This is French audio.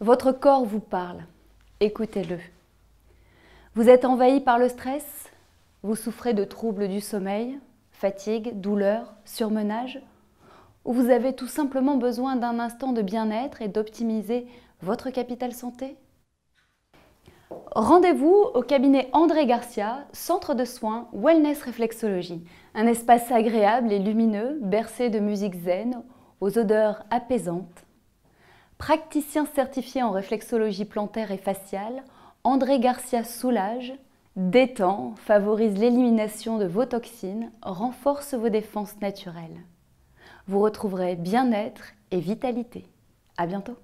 Votre corps vous parle, écoutez-le. Vous êtes envahi par le stress Vous souffrez de troubles du sommeil, fatigue, douleur, surmenage Ou vous avez tout simplement besoin d'un instant de bien-être et d'optimiser votre capital santé Rendez-vous au cabinet André Garcia, centre de soins Wellness Réflexologie. Un espace agréable et lumineux, bercé de musique zen, aux odeurs apaisantes Praticien certifié en réflexologie plantaire et faciale, André Garcia soulage, détend, favorise l'élimination de vos toxines, renforce vos défenses naturelles. Vous retrouverez bien-être et vitalité. À bientôt!